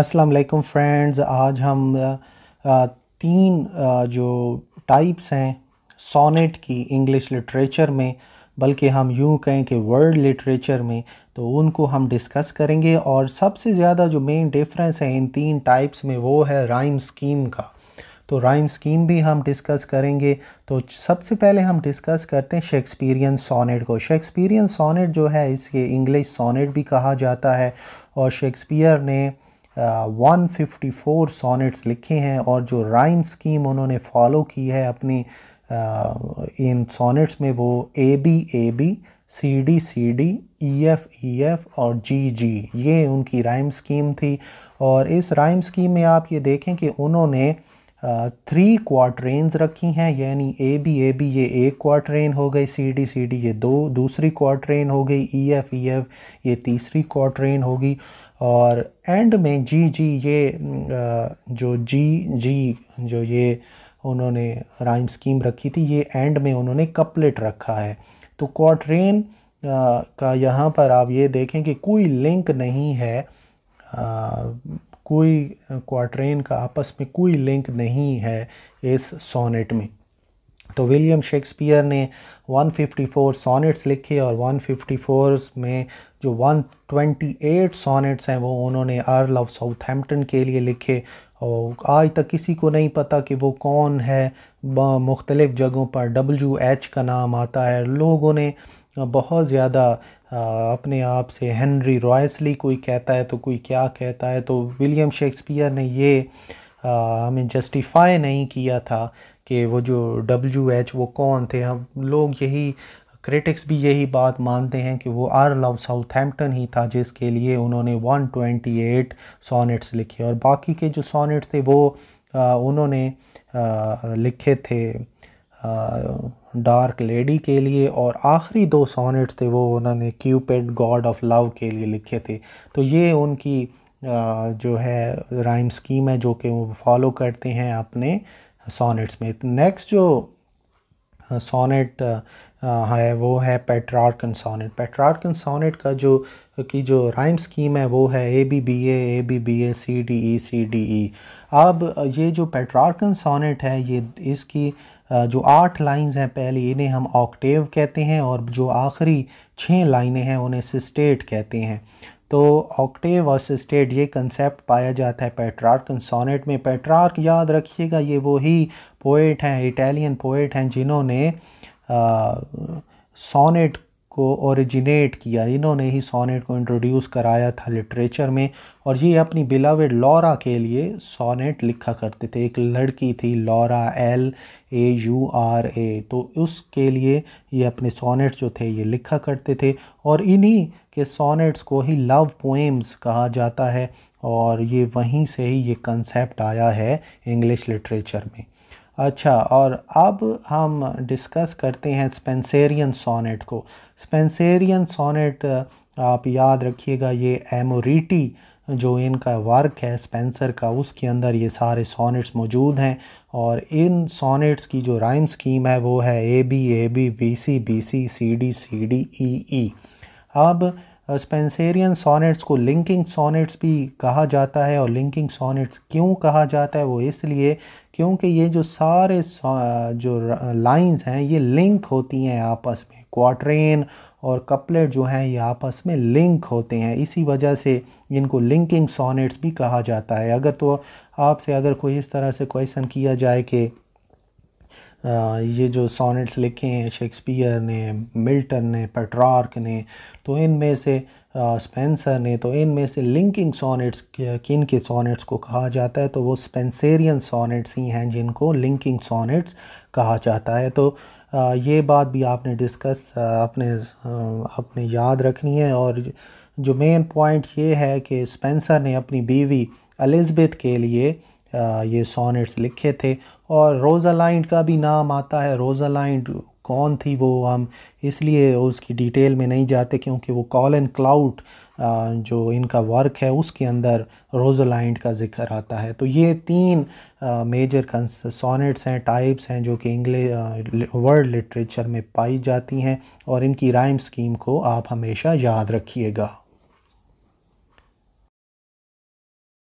अस्सलाम वालेकुम फ्रेंड्स आज हम तीन जो टाइप्स हैं सोनेट की इंग्लिश लिटरेचर में बल्कि हम यूँ कहें कि वर्ल्ड लिटरेचर में तो उनको हम डिस्कस करेंगे और सबसे ज़्यादा जो मेन डिफरेंस है इन तीन टाइप्स में वो है राइम स्कीम का तो राइम स्कीम भी हम डिस्कस करेंगे तो सबसे पहले हम डिस्कस करते हैं शेक्सपियरियन सोनेट को शेक्सपियरियन सोनेट जो है इसके इंग्लिश सोनेट भी कहा जाता है और शेक्सपियर ने 154 सोनेट्स लिखे हैं और जो राइम स्कीम उन्होंने फॉलो की है अपनी इन सोनेट्स में वो A B A B C D C D E F E F और जी जी ये उनकी राइम स्कीम थी और इस राइम स्कीम में आप ये देखें कि उन्होंने थ्री क्वार्ट्रेन्स रखी हैं यानी ए बी ए बी ये एक क्वाट्रेन हो गई सी डी सी डी ये दो दूसरी क्वाट्रेन हो गई ई एफ ई एफ ये तीसरी क्वाट्रेन होगी और एंड में जी जी ये जो जी जी जो ये उन्होंने राइम स्कीम रखी थी ये एंड में उन्होंने कपलेट रखा है तो क्वाट्रेन का यहाँ पर आप ये देखें कि कोई लिंक नहीं है आ, कोई क्वाट्रेन का आपस में कोई लिंक नहीं है इस सोनेट में तो विलियम शेक्सपियर ने 154 सोनेट्स लिखे और 154 में जो 128 सोनेट्स हैं वो उन्होंने अर्ल ऑफ साउथहैम्पटन के लिए लिखे और आज तक किसी को नहीं पता कि वो कौन है मुख्तलिफ़ जगहों पर डब्ल्यू एच का नाम आता है लोगों ने बहुत ज़्यादा अपने आप से हेनरी रॉयसली कोई कहता है तो कोई क्या कहता है तो विलियम शेक्सपियर ने ये आ, हमें जस्टिफाई नहीं किया था कि वो जो डब्ल्यू एच वो कौन थे हम लोग यही क्रिटिक्स भी यही बात मानते हैं कि वो आर लव साउथहैम्पटन ही था जिसके लिए उन्होंने 128 सोनेट्स लिखे और बाकी के जो सोनेट्स थे वो आ, उन्होंने आ, लिखे थे डार्क लेडी के लिए और आखिरी दो सोनेट्स थे वो उन्होंने क्यूपेड गॉड ऑफ लव के लिए लिखे थे तो ये उनकी जो है राइम स्कीम है जो कि वो फॉलो करते हैं अपने सोनेट्स में नेक्स्ट जो सोनेट है वो है पेट्रार्कन सोनेट पेट्रार्कन सोनेट का जो की जो राइम स्कीम है वो है A B B A A B B A C D E C D E अब ये जो पेट्रार्कन सोनेट है ये इसकी जो आठ लाइंस हैं पहली इन्हें हम ऑक्टेव कहते हैं और जो आखिरी छः लाइनें हैं उन्हें सिस्टेट कहते हैं तो ऑक्टेव और सिस्टेड ये कंसेप्ट पाया जाता है पेट्रार्क सोनेट में पेट्रार्क याद रखिएगा ये वही पोइट हैं इटालियन पोइट हैं जिन्होंने सोनेट को ओरिजिनेट किया इन्होंने ही सोनेट को इंट्रोड्यूस कराया था लिटरेचर में और ये अपनी बिलावेड लॉरा के लिए सोनेट लिखा करते थे एक लड़की थी Laura L A U R A तो उसके लिए ये अपने सोनेट्स जो थे ये लिखा करते थे और इन्हीं के सोनेट्स को ही लव पोएम्स कहा जाता है और ये वहीं से ही ये कंसेप्ट आया है इंग्लिश लिटरेचर में अच्छा और अब हम डिस्कस करते हैं स्पेंसेरियन सोनेट को स्पेंसेरियन सोनेट आप याद रखिएगा ये एमोरीटी जो इनका वर्क है स्पेंसर का उसके अंदर ये सारे सोनेट्स मौजूद हैं और इन सोनेट्स की जो राइम स्कीम है वो है A B A B B C B C C D C D E E अब स्पेंसेरियन सोनेट्स को लिंकिंग सोनेट्स भी कहा जाता है और लिंकिंग सोनेट्स क्यों कहा जाता है वो इसलिए क्योंकि ये जो सारे जो लाइंस हैं ये लिंक होती हैं आपस में क्वाट्रेन और कपलेट जो हैं ये आपस में लिंक होते हैं इसी वजह से इनको लिंकिंग सोनेट्स भी कहा जाता है अगर तो आपसे अगर कोई इस तरह से क्वेश्चन किया जाए कि ये जो सोनेट्स लिखे हैं शेक्सपियर ने मिल्टन ने पेट्रार्क ने तो इनमें से स्पेंसर ने तो इनमें से लिंकिंग सोनेट्स किन के सोनेट्स को कहा जाता है तो वो स्पेंसेरियन सोनेट्स ही हैं जिनको लिंकिंग सोनेट्स कहा जाता है तो ये बात भी आपने डिस्कस अपने अपने याद रखनी है और जो मेन पॉइंट ये है कि स्पेंसर ने अपनी बीवी एलिजबेथ के लिए ये सोनेट्स लिखे थे और रोज़ालाइंट का भी नाम आता है रोज़ालाइंट कौन थी वो हम इसलिए उसकी डिटेल में नहीं जाते क्योंकि वो कॉल एंड क्लाउड जो इनका वर्क है उसके अंदर रोजोलाइंड का जिक्र आता है तो ये तीन मेजर सोनेट्स हैं टाइप्स हैं जो कि इंग्लिश वर्ल्ड लिटरेचर में पाई जाती हैं और इनकी राइम स्कीम को आप हमेशा याद रखिएगा